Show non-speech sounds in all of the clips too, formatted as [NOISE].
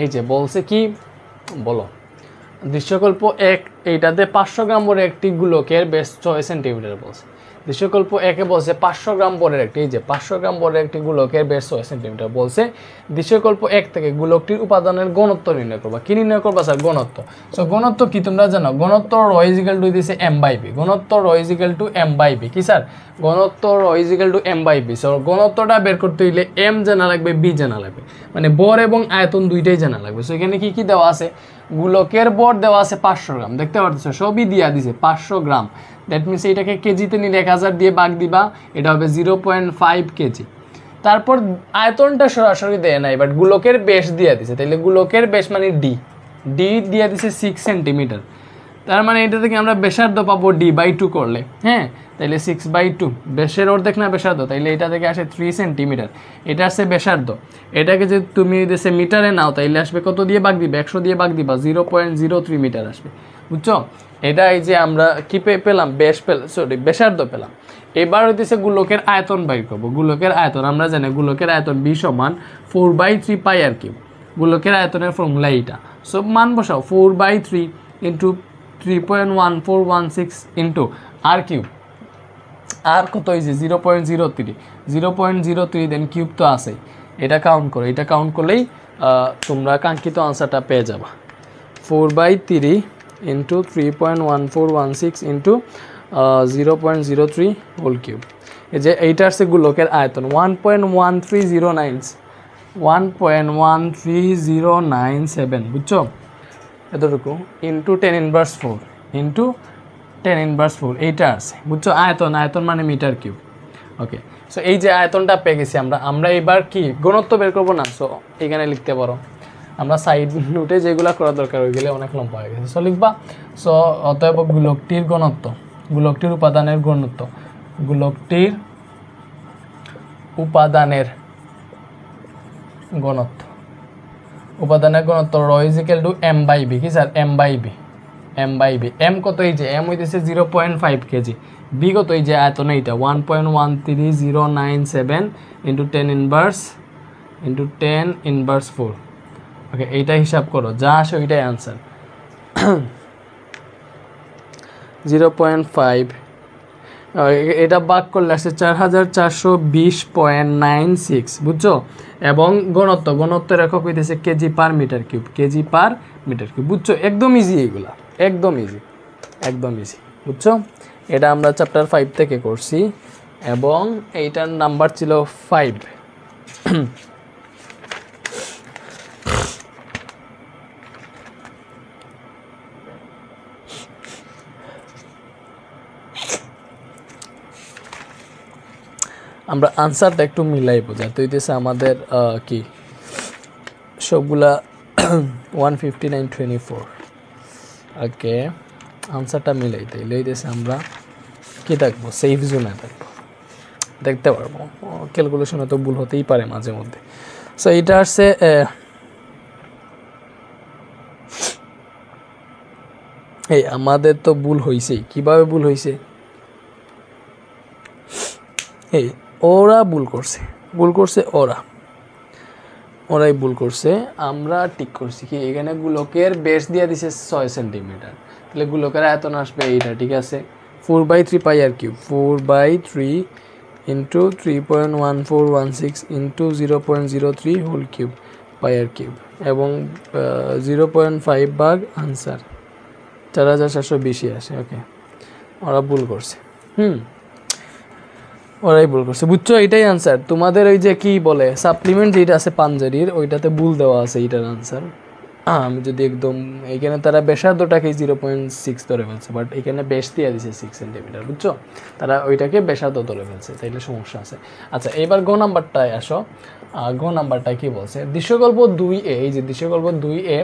এই যে বলছে কি বলো দৃশ্যকল্প এক এইটাতে পাঁচশো গ্রাম একটি গুলোকের বেশ ছয় সেন্টিমিটার বলছে দৃশ্যকল্প একে বলছে পাঁচশো গ্রাম বরের একটি এই যে পাঁচশো গ্রাম বরের একটি গোলকের বের ছয় সেন্টিমিটার বলছে দৃশ্যকল্প এক থেকে গোলকটির উপাদানের গণত্ব নির্ণয় করবা কী নির্ণয় করবা স্যার গণত্ব সো গণত্ব কী তোমরা জানো গণত্ব রয়েজিক্যাল টু দিছে এম বাই বি গণত্ব রয়েজিক্যাল টু এম বাই বি কী স্যার গণত্ব রয়েজিক্যাল to m by b so গণত্বটা বের করতে হইলে এম জানা লাগবে বি জানা লাগবে মানে বর এবং আয়তন দুইটাই জানা লাগবে সো এখানে কী কী দেওয়া আছে গোলকের বর দেওয়া আছে পাঁচশো গ্রাম দেখতে পাচ্ছ সবই দিয়া দিছে পাঁচশো গ্রাম দ্যাট মিনস এটাকে কেজিতে নিলে এক হাজার দিয়ে বাঘ দিবা এটা হবে জিরো পয়েন্ট ফাইভ কেজি তারপর আয়তনটা সরাসরি দেয় নাই বাট গুলোকের বেশ দিয়ে দিছে তাহলে গুলোকের বেশ মানে ডি ডি দিয়ে দিছে সিক্স সেন্টিমিটার তার মানে এটা থেকে আমরা বেসার্ধ পাবো ডি বাই টু করলে হ্যাঁ তাইলে সিক্স বাই টু বেশের অর্ধেক না বেসার্ধ তাইলে এটা থেকে আসে থ্রি সেন্টিমিটার এটা আসছে বেসার্ধ এটাকে যদি তুমি দেশে মিটারে নাও তাইলে আসবে কত দিয়ে বাঘ দিবে একশো দিয়ে বাঘ দিবা zero point zero three metre আসবে বুঝছো এটা এই যে আমরা কি পেলাম বেশ পেলাম সরি বেশার্ধ পেলাম এবার হইতেছে গুলোকের আয়তন বাই করবো গুলোকের আয়তন আমরা জানি গুলোকের আয়তন বি সমান four by three pi r cube গুলোকের আয়তনের ফর্মুলা এইটা সো মান বসাও four by three into three point one four one six into r cube আর কত হয়েছে zero point zero three zero point zero three then cube তো আছেই এটা কাউন্ট করো এটা কাউন্ট করলেই তোমরা কাঙ্ক্ষিত আনসারটা পেয়ে যাবা four by three into 3.1416 into uh, 0.03 whole cube যে এইটা আসছে গোলকের আয়তন 1.1309 1.13097 বুঝছো এতটুকু into 10 inverse four into 10 inverse four এইটা আছে বুঝছো আয়তন আয়তন মানে মিটার কিউব ওকে সো এই যে আয়তনটা পেয়ে গেছি আমরা আমরা এবার কি গণত্ব বের করবো না সো এখানে লিখতে পারো আমরা সাইড নোটে যেগুলো করা দরকার ওইগুলো অনেক লম্বা হয়ে গেছে সো লিখবা সো অতএব গোলকটির ঘনত্ব গোলকটির উপাদানের ঘনত্ব গোলকটির উপাদানের ঘনত্ব উপাদানের ঘনত্ব র টু এম বাই বি কি sir m by V m by V m কত এই যে এম হইতেছে zero point five kg V কত এই যে আয়তন এইটা one point one three zero nine seven into ten inverse into ten inverse four okay এইটা হিসাব করো যা আসে ওইটাই অ্যান্সার জিরো পয়েন্ট ফাইভ এটা বাক করলে আসছে চার হাজার চারশো বিশ পয়েন্ট নাইন সিক্স বুঝছো এবং গণত্ব গণত্বের একক হইতেছে kg per metre cube kg per metre cube বুঝছো একদম ইজি এইগুলা একদম ইজি একদম ইজি বুঝছো এটা আমরা চ্যাপ্টার ফাইভ থেকে করছি এবং এইটার নাম্বার ছিল ফাইভ [CLEARS THROAT] আমরা আনসারটা একটু মিলাই বোঝা তো হইতেছে আমাদের কি সবগুলা one fifty nine four okay আনসারটা মিলাই তাই লইতেছে আমরা কি থাকবো সেফ জোনে থাকবো দেখতে পারবো ক্যালকুলেশনে তো ভুল হতেই পারে মাঝে মধ্যে সো এটা আসছে এই আমাদের তো ভুল হয়েছেই কিভাবে ভুল হয়েছে এই ওরা ভুল করছে ভুল করছে ওরা ওরাই ভুল করছে আমরা ঠিক করছি কি এখানে গুলোকের বেস দিয়ে দিছে ছয় সেন্টিমিটার তাহলে গুলোকের আয়তন আসবে এইটা ঠিক আছে four by three pi r cube four by three into three point one four one six into zero point zero three whole cube pi r cube এবং জিরো পয়েন্ট ফাইভ বাগ আনসার চার হাজার চারশো বেশি আসে ওকে ওরা ভুল করছে হুম ওরাই ভুল করছে বুঝছো এটাই আনসার তোমাদের ওই যে কি বলে সাপ্লিমেন্ট যেটা আছে পাঞ্জারির ওইটাতে ভুল দেওয়া আছে এটার আনসার আমি যদি একদম এখানে তারা ব্যাসার্ধটাকে জিরো পয়েন্ট সিক্স ধরে ফেলছে বাট এখানে বেশ দিয়ে দিছে সিক্স সেন্টিমিটার বুঝছো তারা ওইটাকে ব্যাসার্ধ ধরে ফেলছে তাইলে সমস্যা আছে আচ্ছা এবার গ নাম্বারটায় আসো গ নাম্বারটা কি বলছে দৃশ্যকল্প দুই এ এই যে দৃশ্যকল্প দুই এ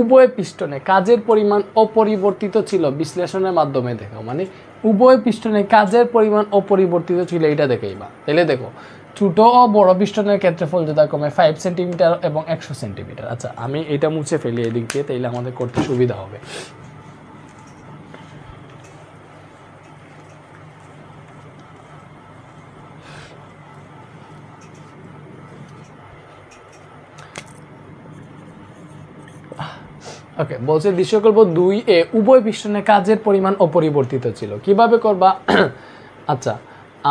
উভয় পিস্টনে কাজের পরিমাণ অপরিবর্তিত ছিল বিশ্লেষণের মাধ্যমে দেখো মানে উভয় পিস্টনে কাজের পরিমাণ অপরিবর্তিত ছিল এটা বা তাহলে দেখো ছোট ও বড় পিস্টনের ক্ষেত্রফল কমে ফাইভ সেন্টিমিটার এবং একশো সেন্টিমিটার আচ্ছা আমি এটা মুছে ফেলি এদিক দিয়ে তাইলে আমাদের করতে সুবিধা হবে ওকে বলছে দৃশ্যকল্প দুই এ উভয় বিশ্বনে কাজের পরিমাণ অপরিবর্তিত ছিল কিভাবে করবা [CLEARS THROAT] আচ্ছা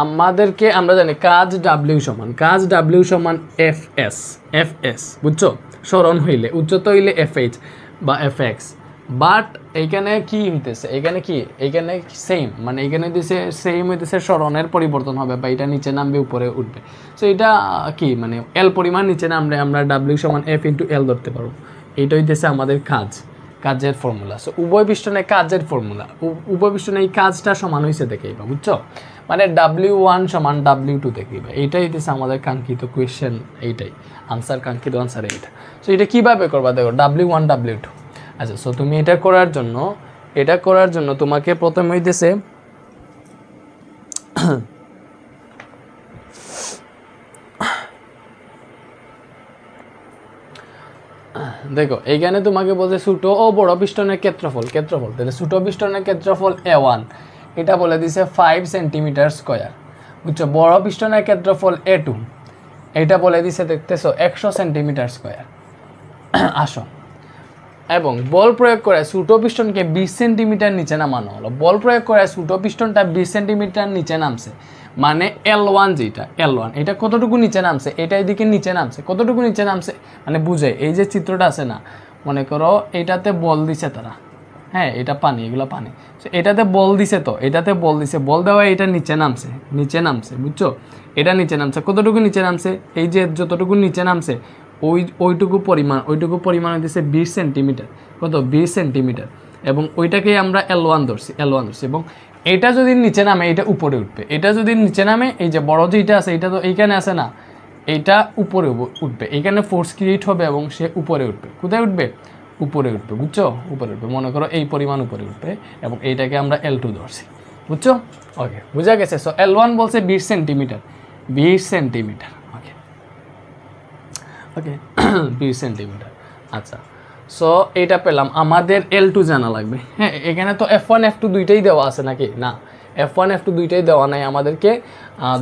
আমাদেরকে আমরা জানি কাজ ডাব্লিউ সমান কাজ ডাব্লিউ সমান এফ এস এফ এস বুঝছো স্মরণ হইলে উচ্চত হইলে এফ এইচ বা এফ এক্স বাট এইখানে কি হইতেছে এইখানে কি এইখানে সেম মানে এইখানে দিছে সেম হইতেছে স্মরণের পরিবর্তন হবে বা এটা নিচে নামবে উপরে উঠবে সো এটা কি মানে এল পরিমাণ নিচে নামলে আমরা ডাব্লিউ সমান এফ ইন্টু এল ধরতে পারবো এটা হইতেছে আমাদের কাজ কাজের ফর্মুলা সো উভয় বিষ্টনে কাজের ফর্মুলা উভয় বিষ্টনে এই কাজটা সমান হয়েছে দেখাইবা বুঝছো মানে ডাব্লিউ ওয়ান সমান ডাব্লিউ টু দেখেইবা এইটাই হইতেছে আমাদের কাঙ্ক্ষিত কোয়েশ্চেন এইটাই আনসার কাঙ্ক্ষিত আনসার এইটা সো এটা কীভাবে করবা দেখো ডাব্লিউ ওয়ান ডাব্লিউ টু আচ্ছা সো তুমি এটা করার জন্য এটা করার জন্য তোমাকে প্রথমে হইতেছে দেখো এইখানে তোমাকে বলছে ছোট ও বড় পিষ্টনের ক্ষেত্রফল ক্ষেত্রফল তাহলে ছোট পিস্টনের ক্ষেত্রফল এ ওয়ান এটা বলে দিছে ফাইভ সেন্টিমিটার স্কোয়ার বুঝছো বড় পিস্টনের ক্ষেত্রফল এ টু এটা বলে দিছে দেখতেছ একশো সেন্টিমিটার স্কোয়ার [CLEARS THROAT] আসো এবং বল প্রয়োগ করে ছোটো পিস্টনকে বিশ সেন্টিমিটার নিচে নামানো হলো বল প্রয়োগ করে ছোটো পিস্টনটা বিশ সেন্টিমিটার নিচে নামছে মানে এল ওয়ান যেটা এল ওয়ান এটা কতটুকু নিচে নামছে এটা এদিকে নিচে নামছে কতটুকু নিচে নামছে মানে বুঝে এই যে চিত্রটা আছে না মনে করো এটাতে বল দিছে তারা হ্যাঁ এটা পানি এগুলো পানি এটাতে বল দিছে তো এটাতে বল দিছে বল দেওয়া এটা নিচে নামছে নিচে নামছে বুঝছো এটা নিচে নামছে কতটুকু নিচে নামছে এই যে যতটুকু নিচে নামছে ওই ওইটুকু পরিমাণ ওইটুকু পরিমাণ দিছে বিশ সেন্টিমিটার কত বিশ সেন্টিমিটার এবং ওইটাকেই আমরা এল ওয়ান ধরছি এল ওয়ান ধরছি এবং এটা যদি নিচে নামে এটা উপরে উঠবে এটা যদি নিচে নামে এই যে বড় যেটা আছে এটা তো এইখানে আছে না এটা উপরে উঠবে এখানে ফোর্স ক্রিয়েট হবে এবং সে উপরে উঠবে কোথায় উঠবে উপরে উঠবে বুঝছো উপরে উঠবে মনে করো এই পরিমাণ উপরে উঠবে এবং এইটাকে আমরা এল টু ধরছি বুঝছো ওকে বোঝা গেছে সো এল ওয়ান বলছে বিশ সেন্টিমিটার বিশ সেন্টিমিটার ওকে ওকে বিশ সেন্টিমিটার আচ্ছা সো এটা পেলাম আমাদের এল টু জানা লাগবে হ্যাঁ এখানে তো এফ ওয়ান এফ টু দুইটাই দেওয়া আছে নাকি না এফ ওয়ান এফ টু দুইটাই দেওয়া নাই আমাদেরকে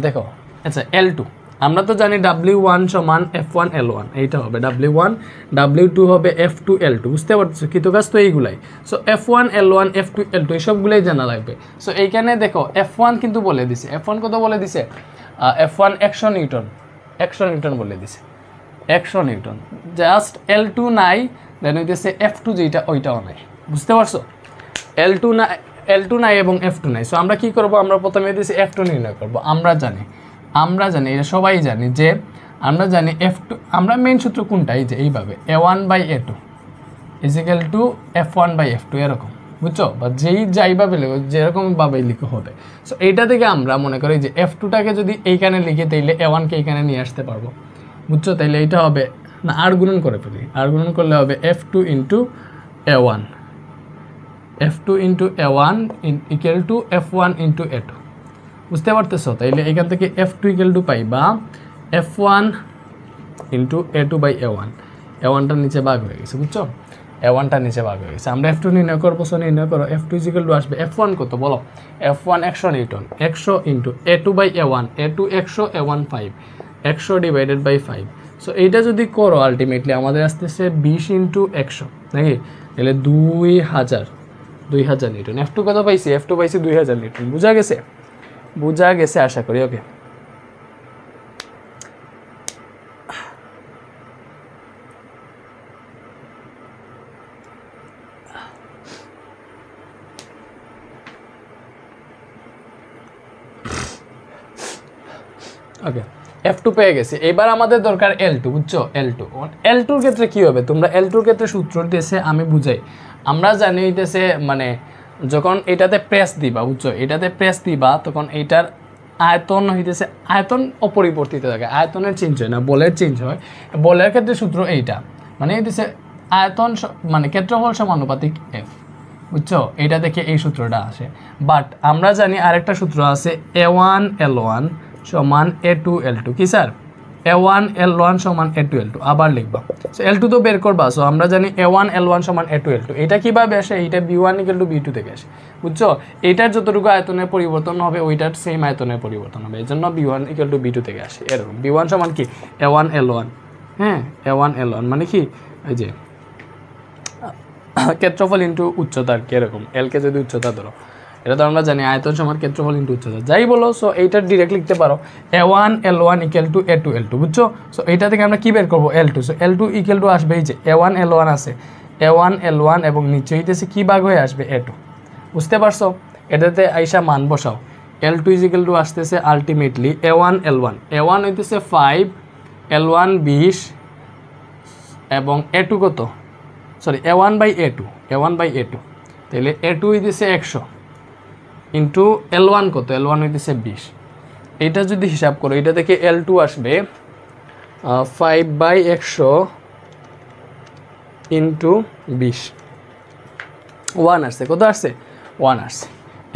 দেখো আচ্ছা এল টু আমরা তো জানি ডাব্লিউ ওয়ান সমান এফ ওয়ান এল ওয়ান এইটা হবে ডাব্লিউ ওয়ান ডাব্লিউ টু হবে এফ টু এল টু বুঝতে পারছো কিন্তু কাজ তো এইগুলাই so F one L one F two L two এইসবগুলোই জানা লাগবে সো এইখানে দেখো এফ ওয়ান কিন্তু বলে দিছে এফ ওয়ান কত বলে দিছে এফ ওয়ান একশো নিউটন একশো নিউটন বলে দিছে একশো নিউটন জাস্ট এল টু নাই দেন হইতেছে এফ টু যেটা ওইটাও নাই বুঝতে পারছো এল টু না এল টু নাই এবং এফ টু নাই সো আমরা কী করবো আমরা প্রথমে হইতেছি এফ টু নির্ণয় করবো আমরা জানি আমরা জানি এটা সবাই জানি যে আমরা জানি এফ টু আমরা মেন সূত্র কোনটাই যে এইভাবে A one by A two equal to F one by F two এরকম বুঝছো বা যেই যাইভাবে লিখো যেরকমভাবেই লিখে হবে সো এইটা থেকে আমরা মনে করি যে এফ টুটাকে যদি এইখানে লিখে তাইলে এ ওয়ানকে এইখানে নিয়ে আসতে পারবো বুঝছো তাইলে এইটা হবে না আর গুণন করে ফেলি আর গুণন করলে হবে F two into A one F two into A one equal to F one into A two বুঝতে পারতেছো তাইলে এখান থেকে এফ টু ইকুয়াল টু পাই বা F one into A two by A one A ওয়ানটা নিচে বাঘ হয়ে গেছে বুঝছো এ ওয়ানটা নিচে বাঘ হয়ে গেছে আমরা এফ টু নির্ণয় করবো সো নির্ণয় করো এফ টু ইকুয়াল টু আসবে এফ ওয়ান কত বলো এফ ওয়ান একশো নিউটন একশো into A two by A one A two একশো এ ওয়ান ফাইভ একশো ডিভাইডেড বাই ফাইভ সো এইটা যদি করো আলটিমেটলি আমাদের আসতেছে বিশ ইন্টু একশো নাকি তাহলে দুই হাজার দুই হাজার নিউটন এফ টু কত পাইছি এফ টু পাইছি দুই হাজার লিটার বোঝা গেছে বোঝা গেছে আশা করি ওকে এফ টু পেয়ে গেছি এবার আমাদের দরকার এল টু বুঝছো এল টু এল টুর ক্ষেত্রে কী হবে তোমরা এল টুর ক্ষেত্রে সূত্র দিয়েছে আমি বুঝাই আমরা জানি হইতেছে মানে যখন এটাতে প্রেস দিবা বুঝছো এটাতে প্রেস দিবা তখন এইটার আয়তন হইতেছে আয়তন অপরিবর্তিত থাকে আয়তনের চেঞ্জ হয় না বলের চেঞ্জ হয় বলের ক্ষেত্রে সূত্র এইটা মানে হইতেছে আয়তন মানে ক্ষেত্রফল সমানুপাতিক এফ বুঝছো এটা দেখে এই সূত্রটা আসে বাট আমরা জানি আরেকটা সূত্র আছে এ ওয়ান এল ওয়ান সমান এ টু এল টু কি sir A one L one সমান এ টু এল টু আবার লিখবা সো এল টু তো বের করবা সো আমরা জানি এ ওয়ান এল ওয়ান সমান এ টু এল টু এটা কীভাবে আসে এইটা B one equal to B two থেকে আসে বুঝছো এটার যতটুকু আয়তনের পরিবর্তন হবে ওইটার সেম আয়তনের পরিবর্তন হবে এই জন্য B one equal to B two থেকে আসে এরকম বি ওয়ান সমান কি এ ওয়ান এল ওয়ান হ্যাঁ এ ওয়ান এল ওয়ান মানে কি ওই যে [COUGHS] ক্ষেত্রফল ইন্টু উচ্চতা আর কি এরকম এলকে যদি উচ্চতা ধরো এটা তো আমরা জানি আয়তন সমান ক্ষেত্রফল ইন্টু উচ্চতা যাই বলো সো এইটা ডিরেক্ট লিখতে পারো A one L one equal to A two L two বুঝছো সো এইটা থেকে আমরা কী বের করবো L two so L two equal to আসবে এই যে এ ওয়ান এল ওয়ান আছে এ ওয়ান এল ওয়ান এবং নিচে হইতেছে কী ভাগ হয়ে আসবে এ টু বুঝতে পারছো এটাতে আইসা মান বসাও এল টু ইজিক্যাল টু আসতেছে ultimately A one L one A one হইতেছে ফাইভ এল ওয়ান বিশ এবং এ টু কত sorry A one by A two A one by A two তাহলে এ টু হইতেছে একশো ইন্টু এল ওয়ান কত L one হইতেছে বিশ এটা যদি হিসাব করো এটা থেকে এল টু আসবে ফাইভ বাই একশো ইন্টু বিশ ওয়ান আসছে কত আসছে ওয়ান আসছে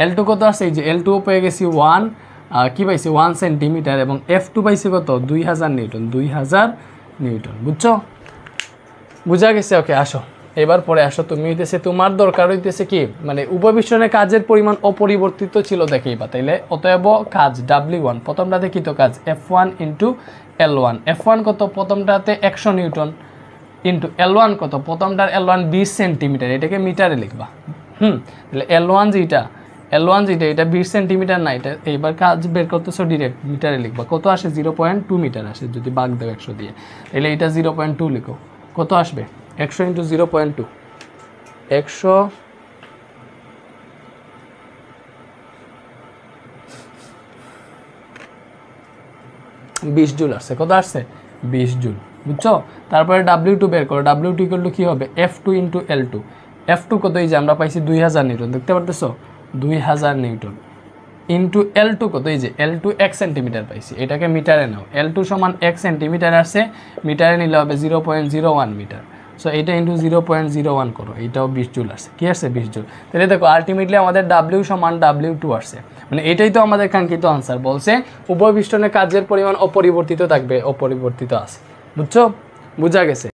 এল টু কত আসছে এই যে এল টু পেয়ে গেছি ওয়ান কী পাইছি ওয়ান সেন্টিমিটার এবং এফ টু পাইছি কত দুই হাজার নিউটন দুই হাজার নিউটন বুঝছো বুঝা গেছে ওকে আসো এবার পরে আসো তুমি হইতেছে তোমার দরকার হইতেছে কি মানে উপবিষ্টনের কাজের পরিমাণ অপরিবর্তিত ছিল দেখেই বা তাইলে অতএব কাজ ডাব্লিউ ওয়ান প্রথমটাতে কি তো কাজ F one into L one F one কত প্রথমটাতে একশো নিউটন ইন্টু এল ওয়ান কত প্রথমটার এল ওয়ান বিশ সেন্টিমিটার এটাকে মিটারে লিখবা হুম তাহলে এল ওয়ান যেটা এল ওয়ান যেটা এটা বিশ সেন্টিমিটার না এটা এইবার কাজ বের করতেছো ডিরেক্ট মিটারে লিখবা কত আসে জিরো পয়েন্ট টু মিটার আসে যদি বাঘ দেবে একশো দিয়ে তাহলে এটা জিরো পয়েন্ট টু লিখো কত আসবে একশো ইন্টু জিরো পয়েন্ট টু একশো বিশ জুল আসছে কত আসছে বিশ জুল বুঝছো তারপরে ডাব্লিউ টু বের করো ডাব্লিউ টু ইকুয়াল টু কী হবে F two into L two F two কত এই যে আমরা পাইছি দুই হাজার নিউটন দেখতে পারতেছো দুই হাজার নিউটন ইন্টু এল টু কত এই যে এল টু এক সেন্টিমিটার পাইছি এটাকে মিটারে নাও এল টু সমান এক সেন্টিমিটার আসছে মিটারে নিলে হবে zero point zero one metre so এইটা into zero point zero one করো এইটাও বিশ জুল আসছে কী আসছে বিশ জুল তাহলে দেখো আলটিমেটলি আমাদের ডাব্লিউ সমান ডাব্লিউ টু আসছে মানে এটাই তো আমাদের কাঙ্ক্ষিত আনসার বলছে উভয় বিষ্টনের কাজের পরিমাণ অপরিবর্তিত থাকবে অপরিবর্তিত আছে বুঝছো বোঝা গেছে